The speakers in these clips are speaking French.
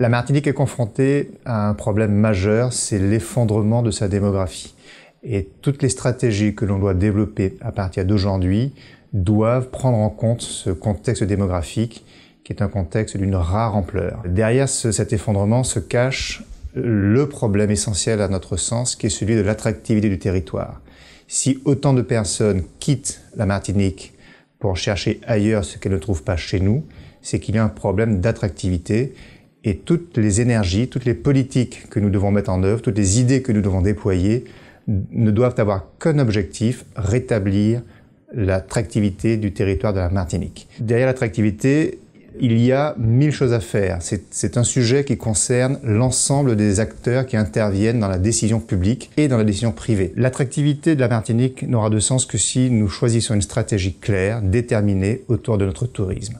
La Martinique est confrontée à un problème majeur, c'est l'effondrement de sa démographie. Et toutes les stratégies que l'on doit développer à partir d'aujourd'hui doivent prendre en compte ce contexte démographique qui est un contexte d'une rare ampleur. Derrière cet effondrement se cache le problème essentiel à notre sens qui est celui de l'attractivité du territoire. Si autant de personnes quittent la Martinique pour chercher ailleurs ce qu'elles ne trouvent pas chez nous, c'est qu'il y a un problème d'attractivité et toutes les énergies, toutes les politiques que nous devons mettre en œuvre, toutes les idées que nous devons déployer ne doivent avoir qu'un objectif, rétablir l'attractivité du territoire de la Martinique. Derrière l'attractivité, il y a mille choses à faire. C'est un sujet qui concerne l'ensemble des acteurs qui interviennent dans la décision publique et dans la décision privée. L'attractivité de la Martinique n'aura de sens que si nous choisissons une stratégie claire, déterminée autour de notre tourisme.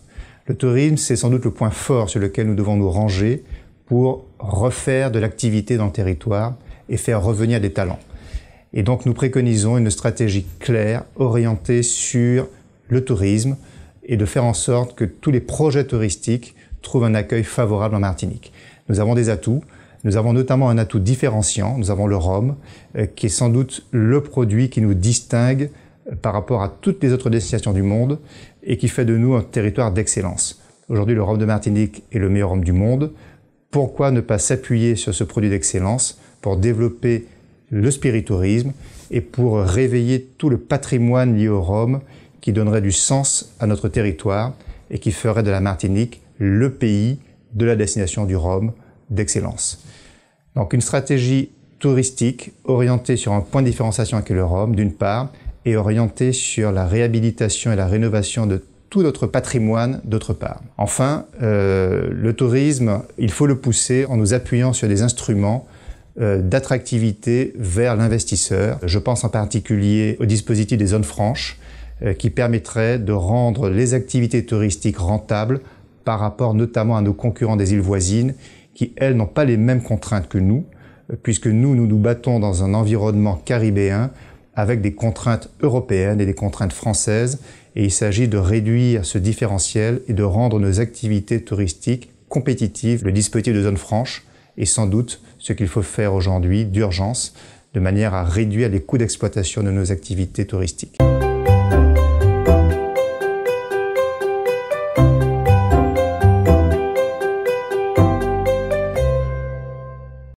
Le tourisme, c'est sans doute le point fort sur lequel nous devons nous ranger pour refaire de l'activité dans le territoire et faire revenir des talents. Et donc nous préconisons une stratégie claire, orientée sur le tourisme et de faire en sorte que tous les projets touristiques trouvent un accueil favorable en Martinique. Nous avons des atouts. Nous avons notamment un atout différenciant. Nous avons le rhum, euh, qui est sans doute le produit qui nous distingue par rapport à toutes les autres destinations du monde et qui fait de nous un territoire d'excellence. Aujourd'hui, le rhum de Martinique est le meilleur rhum du monde. Pourquoi ne pas s'appuyer sur ce produit d'excellence pour développer le spiritourisme et pour réveiller tout le patrimoine lié au rhum qui donnerait du sens à notre territoire et qui ferait de la Martinique le pays de la destination du rhum d'excellence. Donc une stratégie touristique orientée sur un point de différenciation avec le rhum d'une part et sur la réhabilitation et la rénovation de tout notre patrimoine d'autre part. Enfin, euh, le tourisme, il faut le pousser en nous appuyant sur des instruments euh, d'attractivité vers l'investisseur. Je pense en particulier au dispositif des zones franches euh, qui permettrait de rendre les activités touristiques rentables par rapport notamment à nos concurrents des îles voisines qui, elles, n'ont pas les mêmes contraintes que nous, puisque nous, nous nous battons dans un environnement caribéen avec des contraintes européennes et des contraintes françaises, et il s'agit de réduire ce différentiel et de rendre nos activités touristiques compétitives, le dispositif de zone franche est sans doute ce qu'il faut faire aujourd'hui d'urgence, de manière à réduire les coûts d'exploitation de nos activités touristiques.